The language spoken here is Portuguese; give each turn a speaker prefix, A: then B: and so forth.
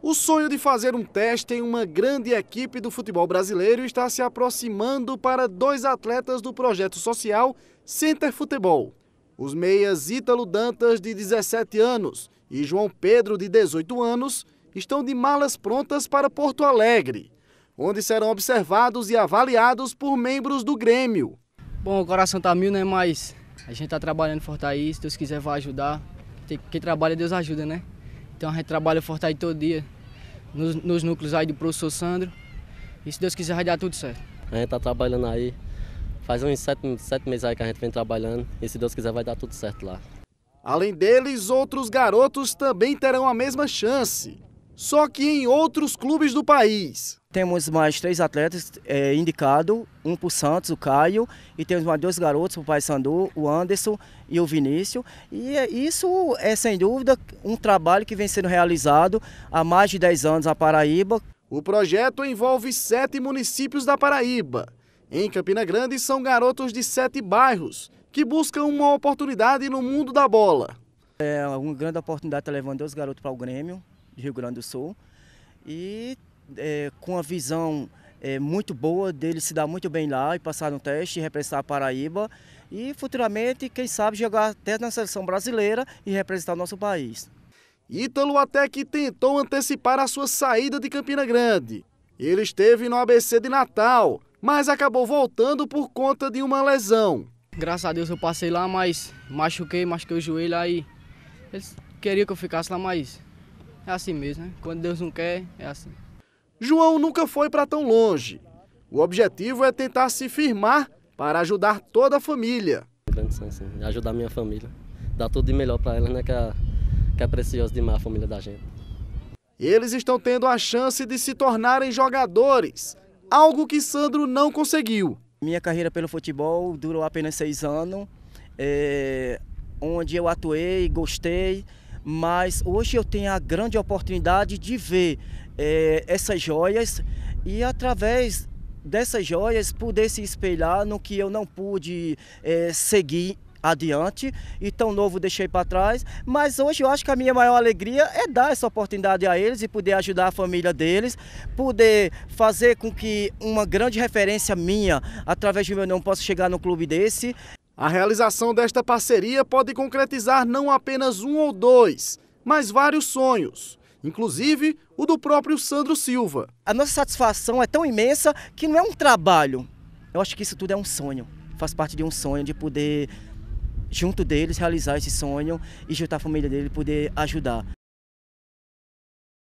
A: O sonho de fazer um teste em uma grande equipe do futebol brasileiro está se aproximando para dois atletas do projeto social Center Futebol. Os meias Ítalo Dantas, de 17 anos, e João Pedro, de 18 anos, estão de malas prontas para Porto Alegre, onde serão
B: observados e avaliados por membros do Grêmio. Bom, o coração tá mil, né? Mas a gente tá trabalhando em aí, se Deus quiser vai ajudar. Quem trabalha, Deus ajuda, né? Então a gente trabalha forte aí todo dia, nos, nos núcleos aí do professor Sandro. E se Deus quiser vai dar tudo certo.
C: A gente tá trabalhando aí, faz uns sete, sete meses aí que a gente vem trabalhando. E se Deus quiser vai dar tudo certo lá.
A: Além deles, outros garotos também terão a mesma chance só que em outros clubes do país. Temos mais três
D: atletas é, indicados, um para o Santos, o Caio, e temos mais dois garotos, o Pai Sandu, o Anderson e o Vinícius. E é, isso é, sem dúvida, um trabalho que vem sendo
A: realizado há mais de 10 anos na Paraíba. O projeto envolve sete municípios da Paraíba. Em Campina Grande, são garotos de sete bairros que buscam uma oportunidade no mundo da bola. É uma grande oportunidade estar tá levando dois garotos para o
D: Grêmio, do Rio Grande do Sul. E é, com a visão é, muito boa dele se dar muito bem lá e passar no teste e representar a Paraíba. E futuramente,
A: quem sabe, jogar até na seleção brasileira e representar o nosso país. Ítalo até que tentou antecipar a sua saída de Campina Grande. Ele esteve no ABC de
B: Natal, mas acabou voltando por conta de uma lesão. Graças a Deus eu passei lá, mas machuquei, machuquei o joelho aí. Eles queriam que eu ficasse lá, mas é assim mesmo, né? Quando Deus não quer, é assim.
A: João nunca foi para tão longe. O objetivo é tentar se firmar para ajudar toda a família.
C: Grande sonho, Ajudar minha família. Dar tudo de melhor para ela, né? Que é, que é precioso demais a família da gente. Eles estão tendo a chance de se tornarem jogadores,
A: algo que Sandro não conseguiu. Minha carreira pelo futebol durou apenas seis anos,
D: é, onde eu atuei, gostei, mas hoje eu tenho a grande oportunidade de ver é, essas joias e através dessas joias poder se espelhar no que eu não pude é, seguir adiante e tão novo deixei para trás. Mas hoje eu acho que a minha maior alegria é dar essa oportunidade a eles e poder ajudar a família deles, poder fazer com que
A: uma grande referência minha através do meu nome possa chegar no clube desse a realização desta parceria pode concretizar não apenas um ou dois, mas vários sonhos, inclusive o do próprio Sandro Silva. A nossa satisfação é tão imensa
D: que não é um trabalho. Eu acho que isso tudo é um sonho. Faz parte de um sonho de poder, junto deles, realizar esse sonho e juntar a família dele poder ajudar.